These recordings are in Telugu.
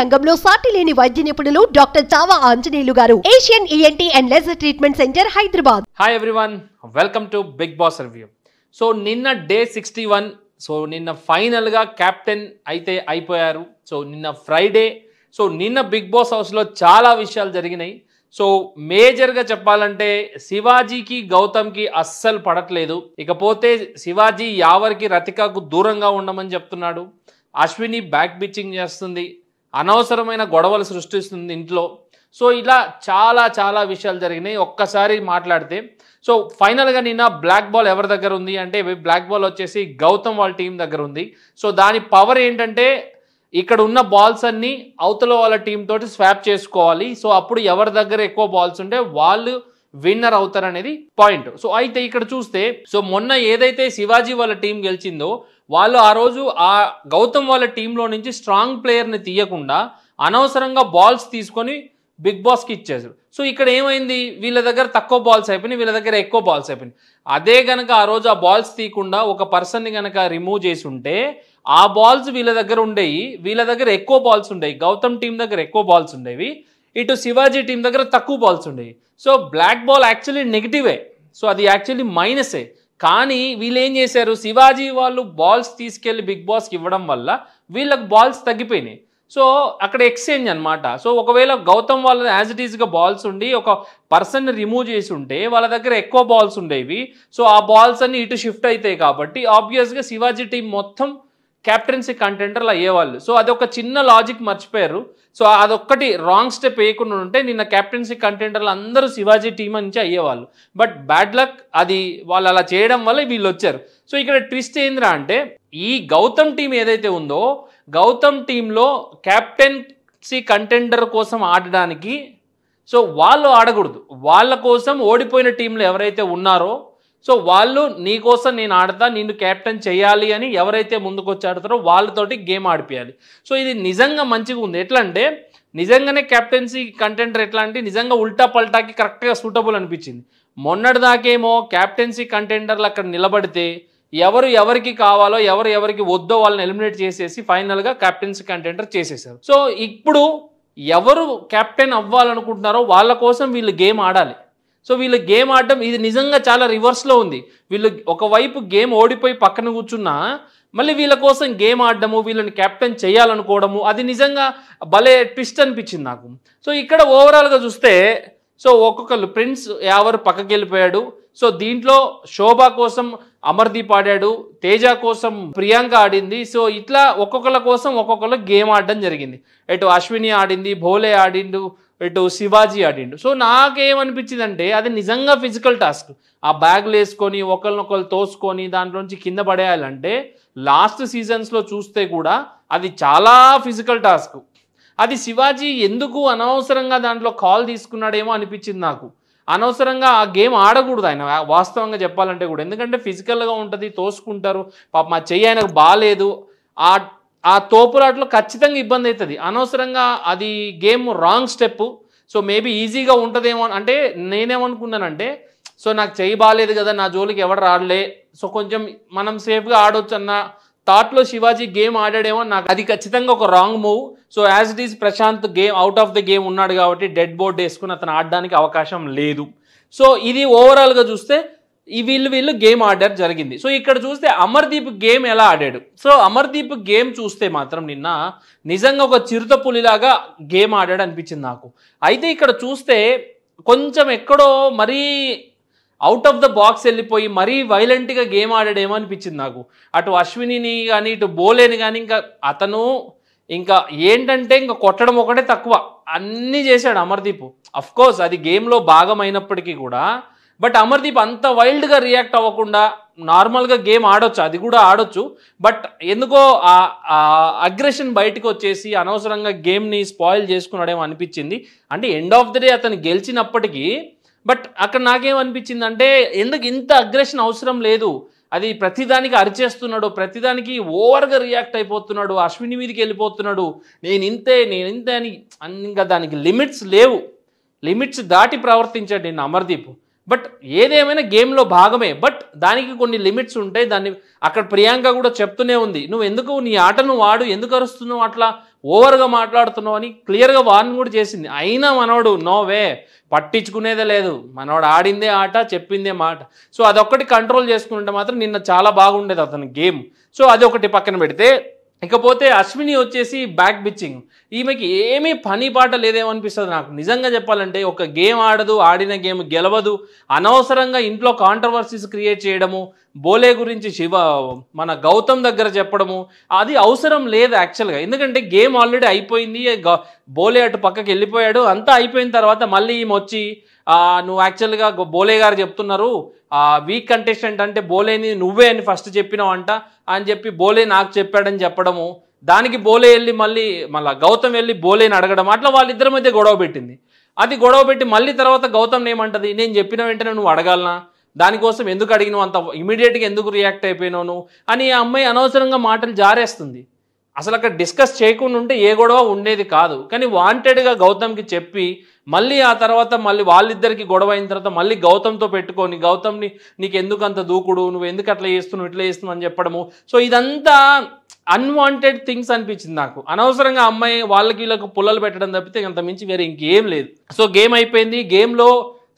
రంగంలో సాటి లేని వైద్య నిపుణులు doctor Chava Anjaneyulu garu Asian ENT and laser treatment centre Hyderabad hi everyone welcome to Bigg Boss review so నిన్న డే సిక్స్టీ వన్ సో నిన్న ఫైనల్గా కెప్టెన్ అయితే అయిపోయారు సో నిన్న ఫ్రైడే సో నిన్న బిగ్ బాస్ హౌస్లో చాలా విషయాలు జరిగినాయి సో మేజర్గా చెప్పాలంటే శివాజీకి గౌతమ్కి అస్సలు పడట్లేదు ఇకపోతే శివాజీ యావర్కి రతికకు దూరంగా ఉండమని చెప్తున్నాడు అశ్విని బ్యాక్ బిచ్చింగ్ చేస్తుంది అనవసరమైన గొడవలు సృష్టిస్తుంది ఇంట్లో సో ఇలా చాలా చాలా విషయాలు జరిగినాయి ఒక్కసారి మాట్లాడితే సో ఫైనల్గా నిన్న బ్లాక్ బాల్ ఎవరి దగ్గర ఉంది అంటే బ్లాక్ బాల్ వచ్చేసి గౌతమ్ వాళ్ళ టీం దగ్గర ఉంది సో దాని పవర్ ఏంటంటే ఇక్కడ ఉన్న బాల్స్ అన్నీ అవతల వాళ్ళ టీం తోటి స్వాప్ చేసుకోవాలి సో అప్పుడు ఎవరి దగ్గర ఎక్కువ బాల్స్ ఉంటే వాళ్ళు విన్నర్ అవుతారనేది పాయింట్ సో అయితే ఇక్కడ చూస్తే సో మొన్న ఏదైతే శివాజీ వాళ్ళ టీం గెలిచిందో వాళ్ళు ఆ రోజు ఆ గౌతమ్ వాళ్ళ టీంలో నుంచి స్ట్రాంగ్ ప్లేయర్ని తీయకుండా అనవసరంగా బాల్స్ తీసుకొని బిగ్ బాస్కి ఇచ్చేసారు సో ఇక్కడ ఏమైంది వీళ్ళ దగ్గర తక్కువ బాల్స్ అయిపోయినాయి వీళ్ళ దగ్గర ఎక్కువ బాల్స్ అయిపోయినాయి అదే కనుక ఆ రోజు ఆ బాల్స్ తీయకుండా ఒక పర్సన్ని కనుక రిమూవ్ చేసి ఉంటే ఆ బాల్స్ వీళ్ళ దగ్గర ఉండేవి వీళ్ళ దగ్గర ఎక్కువ బాల్స్ ఉండేవి గౌతమ్ టీం దగ్గర ఎక్కువ బాల్స్ ఉండేవి ఇటు శివాజీ టీం దగ్గర తక్కువ బాల్స్ ఉండేవి సో బ్లాక్ బాల్ యాక్చువల్లీ నెగిటివే సో అది యాక్చువల్లీ మైనసే కానీ వీళ్ళు ఏం చేశారు శివాజీ వాళ్ళు బాల్స్ తీసుకెళ్లి బిగ్ బాస్కి ఇవ్వడం వల్ల వీళ్ళకి బాల్స్ తగ్గిపోయినాయి సో అక్కడ ఎక్స్చేంజ్ అనమాట సో ఒకవేళ గౌతమ్ వాళ్ళ యాజ్ ఇట్ ఈస్గా బాల్స్ ఉండి ఒక పర్సన్ రిమూవ్ చేసి ఉంటే వాళ్ళ దగ్గర ఎక్కువ బాల్స్ ఉండేవి సో ఆ బాల్స్ అన్ని ఇటు షిఫ్ట్ అవుతాయి కాబట్టి ఆబ్వియస్గా శివాజీ టీం మొత్తం క్యాప్టెన్సీ కంటెండర్లు అయ్యేవాళ్ళు సో అదొక చిన్న లాజిక్ మర్చిపోయారు సో అదొక్కటి రాంగ్ స్టెప్ వేయకుండా ఉంటే నిన్న క్యాప్టెన్సీ కంటెండర్లు అందరూ శివాజీ టీం నుంచి అయ్యేవాళ్ళు బట్ బ్యాడ్ లక్ అది వాళ్ళు అలా చేయడం వల్ల వీళ్ళు వచ్చారు సో ఇక్కడ ట్విస్ట్ ఏంద్రా అంటే ఈ గౌతమ్ టీం ఏదైతే ఉందో గౌతమ్ టీంలో క్యాప్టెన్సీ కంటెండర్ కోసం ఆడడానికి సో వాళ్ళు ఆడకూడదు వాళ్ళ కోసం ఓడిపోయిన టీంలు ఎవరైతే ఉన్నారో సో వాళ్ళు నీ కోసం నేను ఆడతా నిన్ను కెప్టెన్ చేయాలి అని ఎవరైతే ముందుకు వచ్చి ఆడతారో వాళ్ళతోటి గేమ్ ఆడిపియాలి సో ఇది నిజంగా మంచిగా ఉంది ఎట్లా అంటే నిజంగానే కెప్టెన్సీ కంటెంటర్ ఎట్లా అంటే నిజంగా ఉల్టా పల్టాకి కరెక్ట్గా సూటబుల్ అనిపించింది మొన్నటిదాకేమో క్యాప్టెన్సీ కంటెండర్లు అక్కడ నిలబడితే ఎవరు ఎవరికి కావాలో ఎవరు ఎవరికి వద్దో వాళ్ళని ఎలిమినేట్ చేసేసి ఫైనల్గా క్యాప్టెన్సీ కంటెంటర్ చేసేసారు సో ఇప్పుడు ఎవరు కెప్టెన్ అవ్వాలనుకుంటున్నారో వాళ్ళ కోసం వీళ్ళు గేమ్ ఆడాలి సో వీళ్ళ గేమ్ ఆడడం ఇది నిజంగా చాలా రివర్స్లో ఉంది వీళ్ళు ఒకవైపు గేమ్ ఓడిపోయి పక్కన కూర్చున్నా మళ్ళీ వీళ్ళ కోసం గేమ్ ఆడడము వీళ్ళని కెప్టెన్ చేయాలనుకోవడము అది నిజంగా భలే ట్విస్ట్ అనిపించింది నాకు సో ఇక్కడ ఓవరాల్గా చూస్తే సో ఒక్కొక్కరు ప్రిన్స్ ఎవరు పక్కకి వెళ్ళిపోయాడు సో దీంట్లో శోభ కోసం అమర్దీప్ ఆడాడు తేజ కోసం ప్రియాంక ఆడింది సో ఇట్లా ఒక్కొక్కల కోసం ఒక్కొక్కరు గేమ్ ఆడడం జరిగింది ఇటు అశ్విని ఆడింది భోలే ఆడిండు ఇటు శివాజీ ఆడిండు సో అంటే అది నిజంగా ఫిజికల్ టాస్క్ ఆ బ్యాగులు వేసుకొని ఒకరినొకరు తోసుకొని దాంట్లోంచి కింద పడేయాలంటే లాస్ట్ సీజన్స్లో చూస్తే కూడా అది చాలా ఫిజికల్ టాస్క్ అది శివాజీ ఎందుకు అనవసరంగా దాంట్లో కాల్ తీసుకున్నాడేమో అనిపించింది నాకు అనవసరంగా ఆ గేమ్ ఆడకూడదు ఆయన వాస్తవంగా చెప్పాలంటే కూడా ఎందుకంటే ఫిజికల్గా ఉంటుంది తోసుకుంటారు పాప మా చెయ్యి ఆయనకు బాగాలేదు ఆ ఆ తోపులాట్లో ఖచ్చితంగా ఇబ్బంది అవుతుంది అనవసరంగా అది game wrong step so maybe ఈజీగా ఉంటుందేమో అంటే నేనేమనుకున్నానంటే సో నాకు చెయ్యి బాగాలేదు కదా నా జోలికి ఎవరు రాడలే సో కొంచెం మనం సేఫ్గా ఆడొచ్చు అన్న థాట్లో శివాజీ గేమ్ ఆడాడేమో నాకు అది ఖచ్చితంగా ఒక wrong move so as it is Prashanth game out of the game ఉన్నాడు కాబట్టి డెడ్ బోర్డ్ వేసుకుని అతను ఆడడానికి అవకాశం లేదు సో ఇది ఓవరాల్గా చూస్తే ఈ వీళ్ళు వీళ్ళు గేమ్ ఆడారు జరిగింది సో ఇక్కడ చూస్తే అమర్దీప్ గేమ్ ఎలా ఆడాడు సో అమర్దీప్ గేమ్ చూస్తే మాత్రం నిన్న నిజంగా ఒక చిరుత పులిలాగా గేమ్ ఆడాడు అనిపించింది నాకు అయితే ఇక్కడ చూస్తే కొంచెం ఎక్కడో మరీ అవుట్ ఆఫ్ ద బాక్స్ వెళ్ళిపోయి మరీ వైలెంట్గా గేమ్ ఆడాడేమో అనిపించింది నాకు అటు అశ్వినిని కానీ ఇటు బోలేని కానీ ఇంకా అతను ఇంకా ఏంటంటే ఇంకా కొట్టడం ఒకటే తక్కువ అన్నీ చేశాడు అమర్దీప్ కోర్స్ అది గేమ్లో భాగం అయినప్పటికీ కూడా బట్ అమర్దీప్ అంత వైల్డ్గా రియాక్ట్ అవ్వకుండా నార్మల్గా గేమ్ ఆడొచ్చు అది కూడా ఆడొచ్చు బట్ ఎందుకో ఆ అగ్రెషన్ బయటకు వచ్చేసి అనవసరంగా గేమ్ని స్పాయిల్ చేసుకున్నాడేమో అనిపించింది అంటే ఎండ్ ఆఫ్ ద డే అతను గెలిచినప్పటికీ బట్ అక్కడ నాకేమనిపించిందంటే ఎందుకు ఇంత అగ్రెషన్ అవసరం లేదు అది ప్రతిదానికి అరిచేస్తున్నాడు ప్రతిదానికి ఓవర్గా రియాక్ట్ అయిపోతున్నాడు అశ్విని మీదకి వెళ్ళిపోతున్నాడు నేను ఇంతే నేను ఇంతే అని ఇంకా దానికి లిమిట్స్ లేవు లిమిట్స్ దాటి ప్రవర్తించాడు నేను అమర్దీప్ బట్ ఏదేమైనా గేమ్లో భాగమే బట్ దానికి కొన్ని లిమిట్స్ ఉంటాయి దాన్ని అక్కడ ప్రియాంక కూడా చెప్తూనే ఉంది నువ్వు ఎందుకు నీ ఆటను వాడు ఎందుకు అరుస్తున్నావు అట్లా ఓవర్గా మాట్లాడుతున్నావు అని క్లియర్గా వార్న్ కూడా చేసింది అయినా మనోడు వే పట్టించుకునేదే లేదు మనోడు ఆడిందే ఆట చెప్పిందే మాట సో అదొక్కటి కంట్రోల్ చేసుకుంటే మాత్రం నిన్న చాలా బాగుండేది అతని గేమ్ సో అది ఒకటి పక్కన పెడితే ఇకపోతే అశ్విని వచ్చేసి బ్యాక్ బిచ్చింగ్ ఈమెకి ఏమీ పని పాట లేదేమనిపిస్తుంది నాకు నిజంగా చెప్పాలంటే ఒక గేమ్ ఆడదు ఆడిన గేమ్ గెలవదు అనవసరంగా ఇంట్లో కాంట్రవర్సీస్ క్రియేట్ చేయడము బోలే గురించి శివ మన గౌతమ్ దగ్గర చెప్పడము అది అవసరం లేదు యాక్చువల్గా ఎందుకంటే గేమ్ ఆల్రెడీ అయిపోయింది బోలే అటు పక్కకి వెళ్ళిపోయాడు అంతా అయిపోయిన తర్వాత మళ్ళీ ఈమె వచ్చి నువ్వు యాక్చువల్గా బోలే గారు చెప్తున్నారు వీక్ కంటెస్టెంట్ అంటే బోలేని నువ్వే అని ఫస్ట్ చెప్పినావు అంట అని చెప్పి బోలే నాకు చెప్పాడని చెప్పడము దానికి బోలే వెళ్ళి మళ్ళీ మళ్ళీ గౌతమ్ వెళ్ళి బోలేని అడగడం అట్లా వాళ్ళిద్దరి మధ్య గొడవ పెట్టింది అది గొడవ పెట్టి మళ్ళీ తర్వాత గౌతమ్ ఏమంటది నేను చెప్పిన వెంటనే నువ్వు అడగాలనా దానికోసం ఎందుకు అడిగినావు అంత ఇమీడియట్గా ఎందుకు రియాక్ట్ అయిపోయినావు అని ఆ అమ్మాయి అనవసరంగా మాటలు జారేస్తుంది అసలు అక్కడ డిస్కస్ చేయకుండా ఉంటే ఏ గొడవ ఉండేది కాదు కానీ వాంటెడ్గా గౌతమ్కి చెప్పి మళ్ళీ ఆ తర్వాత మళ్ళీ వాళ్ళిద్దరికి గొడవ అయిన తర్వాత మళ్ళీ గౌతమ్తో పెట్టుకొని గౌతమ్ని నీకు ఎందుకు అంత దూకుడు నువ్వు ఎందుకు అట్లా చేస్తున్నావు ఇట్లా చేస్తున్నావు అని చెప్పడము సో ఇదంతా అన్వాంటెడ్ థింగ్స్ అనిపించింది నాకు అనవసరంగా అమ్మాయి వాళ్ళకి వీళ్ళకి పుల్లలు పెట్టడం తప్పితే అంత మించి వేరే ఇంకేం లేదు సో గేమ్ అయిపోయింది గేమ్లో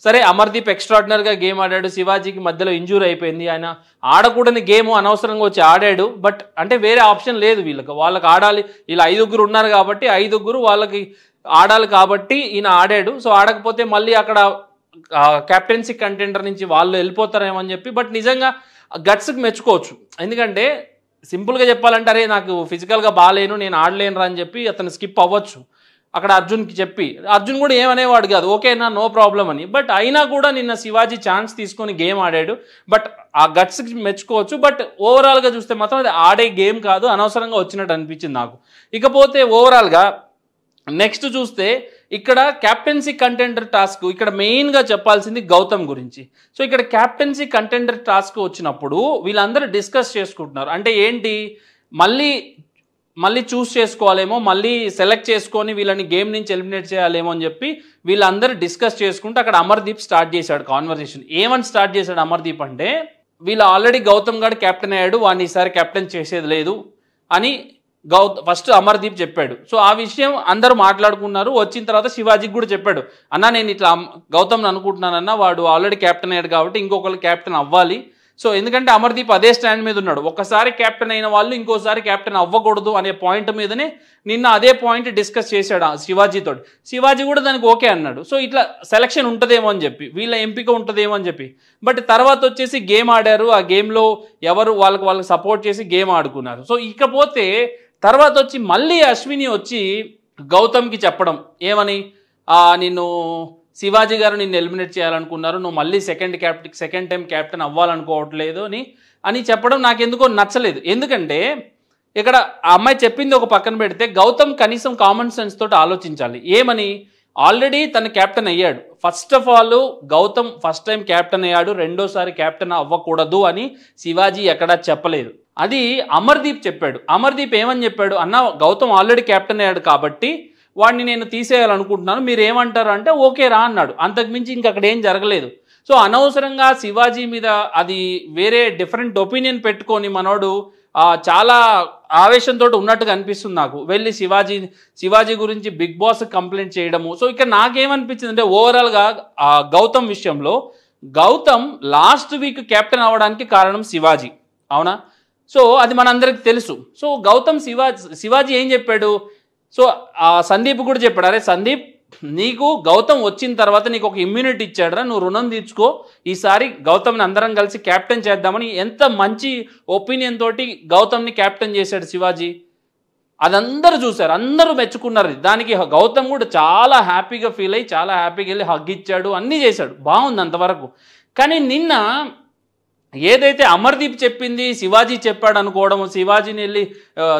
సరే అమర్దీప్ ఎక్స్ట్రాడినరీగా గేమ్ ఆడాడు శివాజీకి మధ్యలో ఇంజూర్ అయిపోయింది ఆయన ఆడకూడని గేమ్ అనవసరంగా వచ్చి ఆడాడు బట్ అంటే వేరే ఆప్షన్ లేదు వీళ్ళకి వాళ్ళకి ఆడాలి వీళ్ళు ఐదుగురు ఉన్నారు కాబట్టి ఐదుగురు వాళ్ళకి ఆడాలి కాబట్టి ఈయన ఆడాడు సో ఆడకపోతే మళ్ళీ అక్కడ కెప్టెన్సీ కంటెండర్ నుంచి వాళ్ళు వెళ్ళిపోతారేమో అని చెప్పి బట్ నిజంగా గట్స్కి మెచ్చుకోవచ్చు ఎందుకంటే సింపుల్గా చెప్పాలంటే అరే నాకు ఫిజికల్గా బాగాలేను నేను ఆడలేను అని చెప్పి అతను స్కిప్ అవ్వచ్చు అక్కడ అర్జున్కి చెప్పి అర్జున్ కూడా ఏమనేవాడు కాదు ఓకేనా నో ప్రాబ్లం అని బట్ అయినా కూడా నిన్న శివాజీ ఛాన్స్ తీసుకొని గేమ్ ఆడాడు బట్ ఆ గట్స్కి మెచ్చుకోవచ్చు బట్ ఓవరాల్గా చూస్తే మాత్రం అది ఆడే గేమ్ కాదు అనవసరంగా వచ్చినట్టు అనిపించింది నాకు ఇకపోతే ఓవరాల్గా నెక్స్ట్ చూస్తే ఇక్కడ క్యాప్టెన్సీ కంటెండర్ టాస్క్ ఇక్కడ మెయిన్గా చెప్పాల్సింది గౌతమ్ గురించి సో ఇక్కడ క్యాప్టెన్సీ కంటెండర్ టాస్క్ వచ్చినప్పుడు వీళ్ళందరూ డిస్కస్ చేసుకుంటున్నారు అంటే ఏంటి మళ్ళీ మళ్ళీ చూస్ చేసుకోవాలేమో మళ్ళీ సెలెక్ట్ చేసుకొని వీళ్ళని గేమ్ నుంచి ఎలిమినేట్ చేయాలేమో అని చెప్పి వీళ్ళందరూ డిస్కస్ చేసుకుంటే అక్కడ అమర్దీప్ స్టార్ట్ చేశాడు కాన్వర్జేషన్ ఏమని స్టార్ట్ చేశాడు అమర్దీప్ అంటే వీళ్ళు ఆల్రెడీ గౌతమ్ గారు కెప్టెన్ అయ్యాడు వాడిని ఈసారి కెప్టెన్ చేసేది లేదు అని గౌ ఫస్ట్ అమర్దీప్ చెప్పాడు సో ఆ విషయం అందరూ మాట్లాడుకున్నారు వచ్చిన తర్వాత శివాజీకి కూడా చెప్పాడు అన్న నేను ఇట్లా గౌతమ్ని అనుకుంటున్నానన్న వాడు ఆల్రెడీ కెప్టెన్ అయ్యాడు కాబట్టి ఇంకొకరు కెప్టెన్ అవ్వాలి సో ఎందుకంటే అమర్దీప్ అదే స్టాండ్ మీద ఉన్నాడు ఒకసారి కెప్టెన్ అయిన వాళ్ళు ఇంకోసారి కెప్టెన్ అవ్వకూడదు అనే పాయింట్ మీదనే నిన్న అదే పాయింట్ డిస్కస్ చేశాడు శివాజీతో శివాజీ కూడా దానికి ఓకే అన్నాడు సో ఇట్లా సెలక్షన్ ఉంటుందేమో అని చెప్పి వీళ్ళ ఎంపిక ఉంటుందేమో అని చెప్పి బట్ తర్వాత వచ్చేసి గేమ్ ఆడారు ఆ గేమ్లో ఎవరు వాళ్ళకి వాళ్ళకి సపోర్ట్ చేసి గేమ్ ఆడుకున్నారు సో ఇకపోతే తర్వాత వచ్చి మళ్ళీ అశ్విని వచ్చి గౌతమ్కి చెప్పడం ఏమని నిన్ను శివాజీ గారు నిన్ను ఎలిమినేట్ చేయాలనుకున్నారు నువ్వు మళ్ళీ second captain second time captain అవ్వాలనుకోవట్లేదు అని అని చెప్పడం నాకెందుకో నచ్చలేదు ఎందుకంటే ఇక్కడ ఆ అమ్మాయి చెప్పింది ఒక పక్కన పెడితే గౌతమ్ కనీసం కామన్ సెన్స్ తోటి ఆలోచించాలి ఏమని ఆల్రెడీ తను క్యాప్టెన్ అయ్యాడు first of all Gautam first time captain అయ్యాడు రెండోసారి క్యాప్టెన్ అవ్వకూడదు అని శివాజీ ఎక్కడా చెప్పలేదు అది అమర్దీప్ చెప్పాడు అమర్దీప్ ఏమని చెప్పాడు అన్న గౌతమ్ ఆల్రెడీ క్యాప్టెన్ అయ్యాడు కాబట్టి వాడిని నేను తీసేయాలనుకుంటున్నాను మీరు ఏమంటారు అంటే ఓకే రా అన్నాడు అంతకుమించి ఇంకక్కడ అక్కడ ఏం జరగలేదు సో అనవసరంగా శివాజీ మీద అది వేరే డిఫరెంట్ ఒపీనియన్ పెట్టుకొని మనోడు చాలా ఆవేశంతో ఉన్నట్టుగా అనిపిస్తుంది నాకు వెళ్ళి శివాజీ శివాజీ గురించి బిగ్ బాస్ కంప్లైంట్ చేయడము సో ఇక్కడ నాకేమనిపించింది అంటే ఓవరాల్గా గౌతమ్ విషయంలో గౌతమ్ లాస్ట్ వీక్ కెప్టెన్ అవ్వడానికి కారణం శివాజీ అవునా సో అది మనందరికి తెలుసు సో గౌతమ్ శివాజీ శివాజీ ఏం చెప్పాడు సో ఆ సందీప్ కూడా చెప్పాడు అరే సందీప్ నీకు గౌతమ్ వచ్చిన తర్వాత నీకు ఒక ఇమ్యూనిటీ ఇచ్చాడరా నువ్వు రుణం తీర్చుకో ఈసారి గౌతమ్ని అందరం కలిసి క్యాప్టెన్ చేద్దామని ఎంత మంచి ఒపీనియన్ తోటి గౌతమ్ని క్యాప్టెన్ చేశాడు శివాజీ అదందరూ చూశారు అందరూ మెచ్చుకున్నారు దానికి గౌతమ్ కూడా చాలా హ్యాపీగా ఫీల్ అయ్యి చాలా హ్యాపీగా వెళ్ళి హగ్ ఇచ్చాడు అన్నీ చేశాడు బాగుంది అంతవరకు కానీ నిన్న ఏదైతే అమర్దీప్ చెప్పింది శివాజీ చెప్పాడు అనుకోవడము శివాజీని వెళ్ళి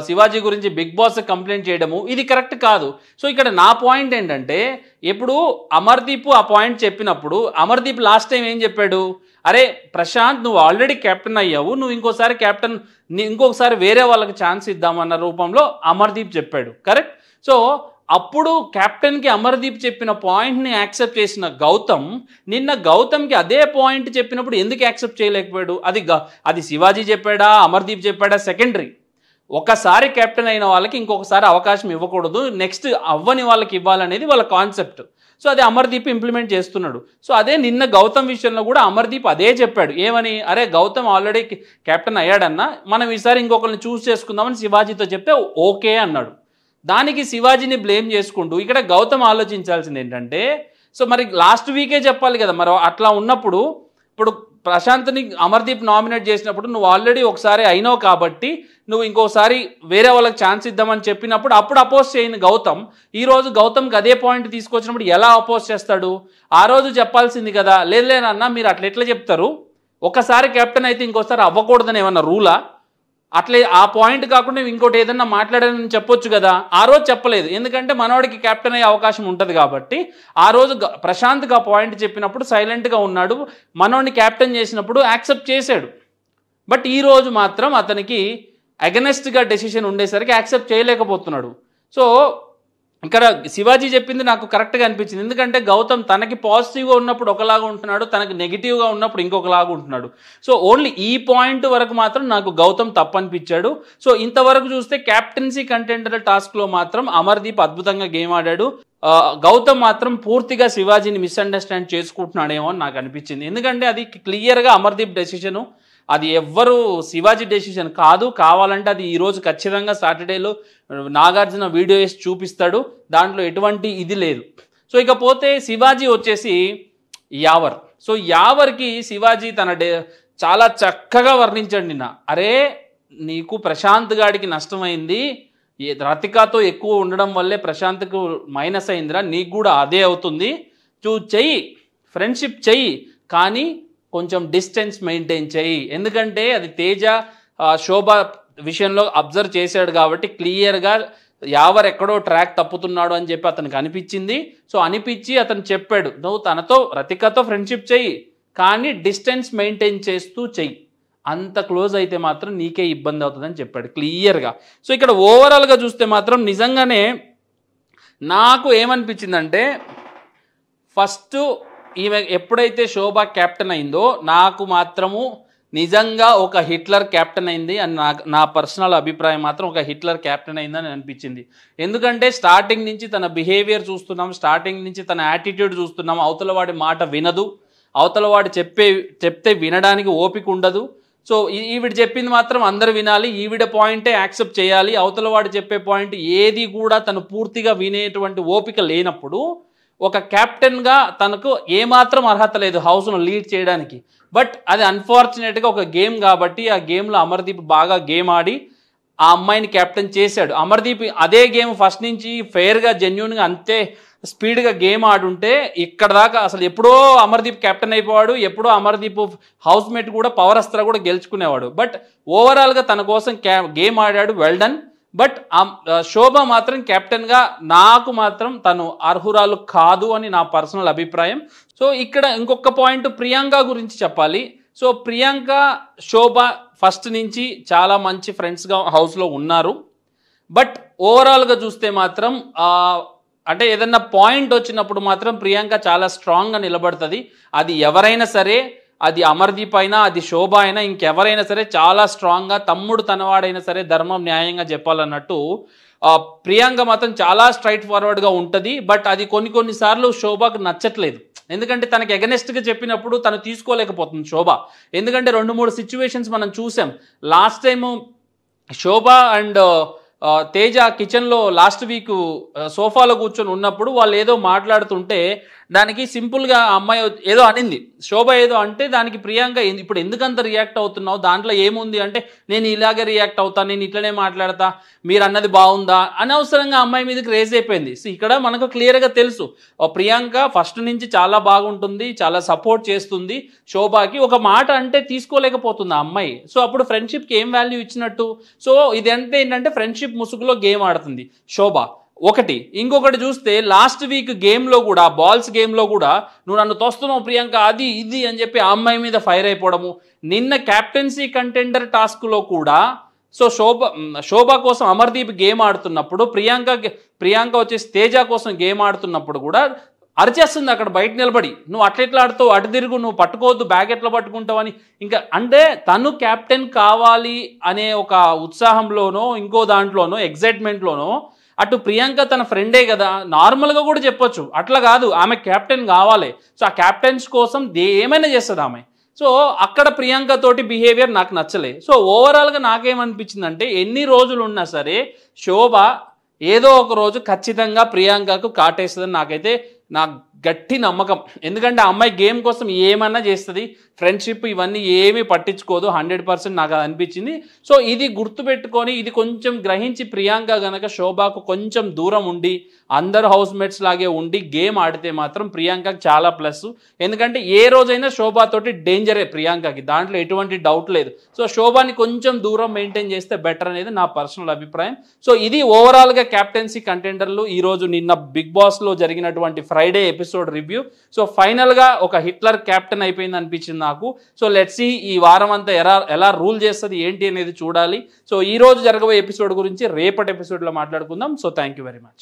శివాజీ గురించి బిగ్ బాస్ కంప్లైంట్ చేయడము ఇది కరెక్ట్ కాదు సో ఇక్కడ నా పాయింట్ ఏంటంటే ఎప్పుడు అమర్దీప్ ఆ పాయింట్ చెప్పినప్పుడు అమర్దీప్ లాస్ట్ టైం ఏం చెప్పాడు అరే ప్రశాంత్ నువ్వు ఆల్రెడీ కెప్టెన్ అయ్యావు నువ్వు ఇంకోసారి కెప్టెన్ ఇంకొకసారి వేరే వాళ్ళకి ఛాన్స్ ఇద్దామన్న రూపంలో అమర్దీప్ చెప్పాడు కరెక్ట్ సో అప్పుడు కెప్టెన్కి అమర్దీప్ చెప్పిన పాయింట్ని యాక్సెప్ట్ చేసిన గౌతమ్ నిన్న గౌతమ్కి అదే పాయింట్ చెప్పినప్పుడు ఎందుకు యాక్సెప్ట్ చేయలేకపోయాడు అది అది శివాజీ చెప్పాడా అమర్దీప్ చెప్పాడా సెకండరీ ఒకసారి కెప్టెన్ అయిన వాళ్ళకి ఇంకొకసారి అవకాశం ఇవ్వకూడదు నెక్స్ట్ అవ్వని వాళ్ళకి ఇవ్వాలనేది వాళ్ళ కాన్సెప్ట్ సో అది అమర్దీప్ ఇంప్లిమెంట్ చేస్తున్నాడు సో అదే నిన్న గౌతమ్ విషయంలో కూడా అమర్దీప్ అదే చెప్పాడు ఏమని అరే గౌతమ్ ఆల్రెడీ కెప్టెన్ అయ్యాడన్నా మనం ఈసారి ఇంకొకరిని చూస్ చేసుకుందామని శివాజీతో చెప్తే ఓకే అన్నాడు దానికి శివాజీని బ్లేమ్ చేసుకుంటూ ఇక్కడ గౌతమ్ ఆలోచించాల్సింది ఏంటంటే సో మరి లాస్ట్ వీకే చెప్పాలి కదా మరి అట్లా ఉన్నప్పుడు ఇప్పుడు ప్రశాంత్ని అమర్దీప్ నామినేట్ చేసినప్పుడు నువ్వు ఆల్రెడీ ఒకసారి అయినావు కాబట్టి నువ్వు ఇంకోసారి వేరే వాళ్ళకి ఛాన్స్ ఇద్దామని చెప్పినప్పుడు అప్పుడు అపోజ్ చేయని గౌతమ్ ఈరోజు గౌతమ్కి అదే పాయింట్ తీసుకొచ్చినప్పుడు ఎలా అపోజ్ చేస్తాడు ఆ రోజు చెప్పాల్సింది కదా లేదు లేనన్నా మీరు అట్లా ఎట్లా చెప్తారు ఒకసారి కెప్టెన్ అయితే ఇంకోసారి అవ్వకూడదని ఏమన్నా రూలా అట్లే ఆ పాయింట్ కాకుండా ఇంకోటి ఏదన్నా మాట్లాడాలని చెప్పొచ్చు కదా ఆ రోజు చెప్పలేదు ఎందుకంటే మనవాడికి కెప్టెన్ అయ్యే అవకాశం ఉంటుంది కాబట్టి ఆ రోజు ప్రశాంత్గా పాయింట్ చెప్పినప్పుడు సైలెంట్గా ఉన్నాడు మనోడిని కెప్టెన్ చేసినప్పుడు యాక్సెప్ట్ చేశాడు బట్ ఈ రోజు మాత్రం అతనికి అగనెస్ట్గా డెసిషన్ ఉండేసరికి యాక్సెప్ట్ చేయలేకపోతున్నాడు సో ఇక్కడ శివాజీ చెప్పింది నాకు కరెక్ట్గా అనిపించింది ఎందుకంటే గౌతమ్ తనకి పాజిటివ్గా ఉన్నప్పుడు ఒకలాగా ఉంటున్నాడు తనకి నెగిటివ్గా ఉన్నప్పుడు ఇంకొకలాగా ఉంటున్నాడు సో ఓన్లీ ఈ పాయింట్ వరకు మాత్రం నాకు గౌతమ్ తప్పనిపించాడు సో ఇంతవరకు చూస్తే క్యాప్టెన్సీ కంటెండర్ టాస్క్లో మాత్రం అమర్దీప్ అద్భుతంగా గేమ్ ఆడాడు గౌతమ్ మాత్రం పూర్తిగా శివాజీని మిస్అండర్స్టాండ్ చేసుకుంటున్నాడేమో అని నాకు అనిపించింది ఎందుకంటే అది క్లియర్గా అమర్దీప్ డెసిషను అది ఎవ్వరూ శివాజీ డెసిషన్ కాదు కావాలంటే అది ఈరోజు ఖచ్చితంగా సాటర్డేలో నాగార్జున వీడియో వేసి చూపిస్తాడు దాంట్లో ఎటువంటి ఇది లేదు సో ఇకపోతే శివాజీ వచ్చేసి యావర్ సో యావర్కి శివాజీ తన డే చాలా చక్కగా వర్ణించండి నా అరే నీకు ప్రశాంత్ గాడికి నష్టమైంది రతికాతో ఎక్కువ ఉండడం వల్లే ప్రశాంత్కు మైనస్ అయిందిరా నీకు కూడా అదే అవుతుంది చూ చెయ్యి ఫ్రెండ్షిప్ చెయ్యి కానీ కొంచెం డిస్టెన్స్ మెయింటైన్ చేయి ఎందుకంటే అది తేజ శోభ విషయంలో అబ్జర్వ్ చేశాడు కాబట్టి క్లియర్గా యావర్ ఎక్కడో ట్రాక్ తప్పుతున్నాడు అని చెప్పి అతనికి అనిపించింది సో అనిపించి అతను చెప్పాడు నువ్వు తనతో రతికతో ఫ్రెండ్షిప్ చెయ్యి కానీ డిస్టెన్స్ మెయింటైన్ చేస్తూ చెయ్యి అంత క్లోజ్ అయితే మాత్రం నీకే ఇబ్బంది అవుతుందని చెప్పాడు క్లియర్గా సో ఇక్కడ ఓవరాల్గా చూస్తే మాత్రం నిజంగానే నాకు ఏమనిపించిందంటే ఫస్ట్ ఈమె ఎప్పుడైతే శోభ క్యాప్టెన్ అయిందో నాకు మాత్రము నిజంగా ఒక హిట్లర్ క్యాప్టెన్ అయింది అని నా నా పర్సనల్ అభిప్రాయం మాత్రం ఒక హిట్లర్ క్యాప్టెన్ అయిందని అనిపించింది ఎందుకంటే స్టార్టింగ్ నుంచి తన బిహేవియర్ చూస్తున్నాం స్టార్టింగ్ నుంచి తన యాటిట్యూడ్ చూస్తున్నాం అవతలవాడి మాట వినదు అవతలవాడు చెప్పే చెప్తే వినడానికి ఓపిక ఉండదు సో ఈవిడ చెప్పింది మాత్రం అందరు వినాలి ఈవిడ పాయింటే యాక్సెప్ట్ చేయాలి అవతలవాడు చెప్పే పాయింట్ ఏది కూడా తను పూర్తిగా వినేటువంటి ఓపిక లేనప్పుడు ఒక కెప్టెన్గా తనకు ఏమాత్రం అర్హత లేదు హౌస్ను లీడ్ చేయడానికి బట్ అది అన్ఫార్చునేట్గా ఒక గేమ్ కాబట్టి ఆ గేమ్లో అమర్దీప్ బాగా గేమ్ ఆడి ఆ అమ్మాయిని కెప్టెన్ చేశాడు అమర్దీప్ అదే గేమ్ ఫస్ట్ నుంచి ఫెయిర్గా జెన్యున్గా అంతే స్పీడ్గా గేమ్ ఆడుంటే ఇక్కడ దాకా అసలు ఎప్పుడో అమర్దీప్ కెప్టెన్ అయిపోవాడు ఎప్పుడో అమర్దీప్ హౌస్మేట్ కూడా పవర్ అస్త్ర కూడా గెలుచుకునేవాడు బట్ ఓవరాల్గా తన కోసం క్యా గేమ్ ఆడాడు వెల్డన్ బట్ ఆ శోభ మాత్రం కెప్టెన్గా నాకు మాత్రం తను అర్హురాలు కాదు అని నా పర్సనల్ అభిప్రాయం సో ఇక్కడ ఇంకొక పాయింట్ ప్రియాంక గురించి చెప్పాలి సో ప్రియాంక శోభ ఫస్ట్ నుంచి చాలా మంచి ఫ్రెండ్స్గా హౌస్లో ఉన్నారు బట్ ఓవరాల్గా చూస్తే మాత్రం అంటే ఏదన్నా పాయింట్ వచ్చినప్పుడు మాత్రం ప్రియాంక చాలా స్ట్రాంగ్గా నిలబడుతుంది అది ఎవరైనా సరే అది అమర్దీప్ అయినా అది శోభ అయినా ఇంకెవరైనా సరే చాలా స్ట్రాంగ్గా తమ్ముడు తనవాడైనా సరే ధర్మం న్యాయంగా చెప్పాలన్నట్టు ప్రియాంక మాత్రం చాలా స్ట్రైట్ ఫార్వర్డ్గా ఉంటుంది బట్ అది కొన్ని కొన్నిసార్లు శోభకు నచ్చట్లేదు ఎందుకంటే తనకి ఎగనెస్ట్గా చెప్పినప్పుడు తను తీసుకోలేకపోతుంది శోభ ఎందుకంటే రెండు మూడు సిచ్యువేషన్స్ మనం చూసాం last time Shobha and Teja కిచెన్లో లాస్ట్ వీక్ సోఫాలో కూర్చొని ఉన్నప్పుడు వాళ్ళు ఏదో మాట్లాడుతుంటే దానికి సింపుల్గా అమ్మాయి ఏదో అనింది శోభ ఏదో అంటే దానికి ప్రియాంక ఇప్పుడు ఎందుకంత రియాక్ట్ అవుతున్నావు దాంట్లో ఏముంది అంటే నేను ఇలాగే రియాక్ట్ అవుతాను నేను ఇట్లనే మాట్లాడతా మీరు అన్నది బాగుందా అనవసరంగా అమ్మాయి మీదకి రేజ్ అయిపోయింది సో ఇక్కడ మనకు క్లియర్గా తెలుసు ప్రియాంక ఫస్ట్ నుంచి చాలా బాగుంటుంది చాలా సపోర్ట్ చేస్తుంది శోభకి ఒక మాట అంటే తీసుకోలేకపోతుంది ఆ అమ్మాయి సో అప్పుడు ఫ్రెండ్షిప్కి ఏం వాల్యూ ఇచ్చినట్టు సో ఇదంతా ఏంటంటే ఫ్రెండ్షిప్ రిలేషన్షిప్ ముసుగులో గేమ్ ఆడుతుంది శోభ ఒకటి ఇంకొకటి చూస్తే లాస్ట్ వీక్ గేమ్లో కూడా బాల్స్ గేమ్లో కూడా నువ్వు నన్ను తోస్తున్నావు ప్రియాంక అది ఇది అని చెప్పి ఆ అమ్మాయి మీద ఫైర్ అయిపోవడము నిన్న క్యాప్టెన్సీ కంటెండర్ టాస్క్లో కూడా సో శోభ శోభ కోసం అమర్దీప్ గేమ్ ఆడుతున్నప్పుడు ప్రియాంక ప్రియాంక వచ్చేసి తేజ కోసం గేమ్ ఆడుతున్నప్పుడు కూడా అరిచేస్తుంది అక్కడ బయట నిలబడి నువ్వు అట్లెట్లా ఆడుతావు అటు తిరుగు నువ్వు పట్టుకోవద్దు బ్యాగ్ ఎట్లా పట్టుకుంటావు అని ఇంకా అంటే తను కెప్టెన్ కావాలి అనే ఒక ఉత్సాహంలోనో ఇంకో దాంట్లోనో ఎగ్జైట్మెంట్లోనో అటు ప్రియాంక తన ఫ్రెండే కదా నార్మల్గా కూడా చెప్పొచ్చు అట్లా కాదు ఆమె కెప్టెన్ కావాలి సో ఆ కెప్టెన్స్ కోసం దే ఏమైనా చేస్తుంది ఆమె సో అక్కడ ప్రియాంక తోటి బిహేవియర్ నాకు నచ్చలే సో ఓవరాల్గా నాకేమనిపించిందంటే ఎన్ని రోజులు ఉన్నా సరే శోభ ఏదో ఒక రోజు ఖచ్చితంగా ప్రియాంకకు కాటేస్తుందని నాకైతే Now, గట్టి నమ్మకం ఎందుకంటే ఆ అమ్మాయి గేమ్ కోసం ఏమన్నా చేస్తుంది ఫ్రెండ్షిప్ ఇవన్నీ ఏమీ పట్టించుకోదు హండ్రెడ్ పర్సెంట్ నాకు అనిపించింది సో ఇది గుర్తుపెట్టుకొని ఇది కొంచెం గ్రహించి ప్రియాంక గనక శోభాకు కొంచెం దూరం ఉండి అందరు హౌస్ మేట్స్ లాగే ఉండి గేమ్ ఆడితే మాత్రం ప్రియాంకకి చాలా ప్లస్ ఎందుకంటే ఏ రోజైనా శోభాతోటి డేంజరే ప్రియాంకకి దాంట్లో ఎటువంటి డౌట్ లేదు సో శోభాని కొంచెం దూరం మెయింటైన్ చేస్తే బెటర్ అనేది నా పర్సనల్ అభిప్రాయం సో ఇది ఓవరాల్గా క్యాప్టెన్సీ కంటెండర్లు ఈరోజు నిన్న బిగ్ బాస్లో జరిగినటువంటి Friday episode episode review so ఫైనల్గా ఒక హిట్లర్ క్యాప్టెన్ అయిపోయింది అనిపించింది నాకు సో లెట్స్ ఈ వారం అంతా ఎలా ఎలా రూల్ చేస్తుంది ఏంటి అనేది చూడాలి సో ఈ రోజు జరగబోయే ఎపిసోడ్ గురించి రేపటి ఎపిసోడ్లో మాట్లాడుకుందాం సో థ్యాంక్ వెరీ మచ్